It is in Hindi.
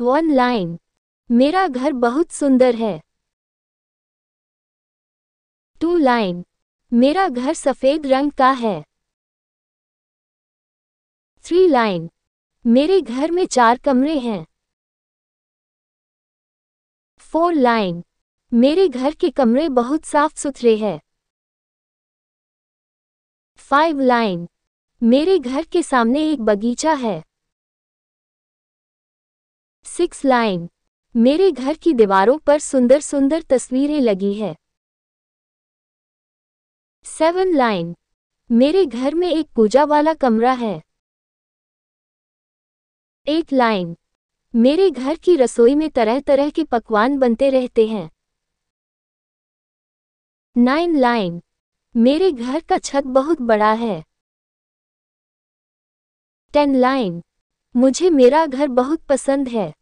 वन लाइन मेरा घर बहुत सुंदर है टू लाइन मेरा घर सफेद रंग का है थ्री लाइन मेरे घर में चार कमरे हैं फोर लाइन मेरे घर के कमरे बहुत साफ सुथरे हैं फाइव लाइन मेरे घर के सामने एक बगीचा है सिक्स लाइन मेरे घर की दीवारों पर सुंदर सुंदर तस्वीरें लगी हैं सेवन लाइन मेरे घर में एक पूजा वाला कमरा है एट लाइन मेरे घर की रसोई में तरह तरह के पकवान बनते रहते हैं नाइन लाइन मेरे घर का छत बहुत बड़ा है टेन लाइन मुझे मेरा घर बहुत पसंद है